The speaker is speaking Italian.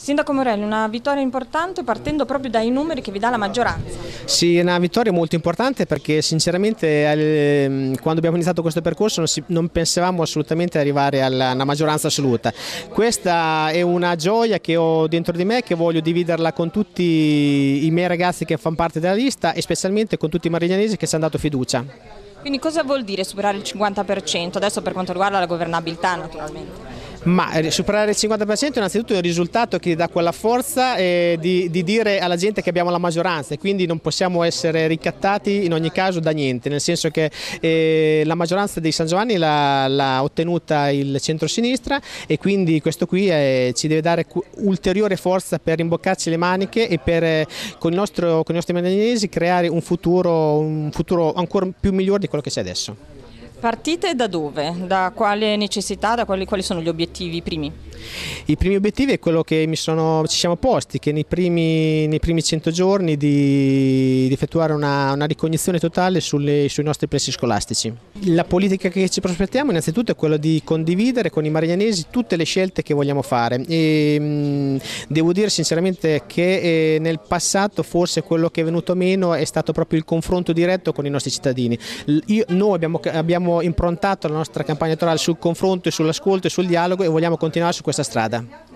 Sindaco Morelli, una vittoria importante partendo proprio dai numeri che vi dà la maggioranza. Sì, è una vittoria molto importante perché sinceramente ehm, quando abbiamo iniziato questo percorso non, pensavamo assolutamente arrivare alla maggioranza assoluta. Questa è una gioia che ho dentro di me che voglio dividerla con tutti i miei ragazzi che fanno parte della lista e specialmente con tutti i marignanesi che ci hanno dato fiducia. Quindi cosa vuol dire superare il 50% adesso per quanto riguarda la governabilità naturalmente? Ma eh, superare il 50% innanzitutto è un risultato che dà quella forza eh, di, di, dire alla gente che abbiamo la maggioranza e quindi non possiamo essere ricattati in ogni caso da niente, nel senso che eh, la maggioranza di San Giovanni l'ha ottenuta il centro-sinistra e quindi questo qui è, eh, ci deve dare ulteriore forza per rimboccarci le maniche e per con, nostro, con i nostri milanesi creare un futuro, un futuro ancora più migliore di quello che c'è adesso. Partite da dove? Da quale necessità? Da quali, quali sono gli obiettivi primi? I primi obiettivi è quello che sono, ci siamo posti, che nei primi, nei primi 100 giorni di, di effettuare una, una, ricognizione totale sulle, sui nostri pressi scolastici. La politica che ci prospettiamo innanzitutto è quella di condividere con i marianesi tutte le scelte che vogliamo fare e, devo dire sinceramente che eh, nel passato forse quello che è venuto meno è stato proprio il confronto diretto con i nostri cittadini. Io, noi abbiamo, abbiamo improntato la nostra campagna elettorale sul confronto, sull'ascolto e sul dialogo e vogliamo continuare su questa strada.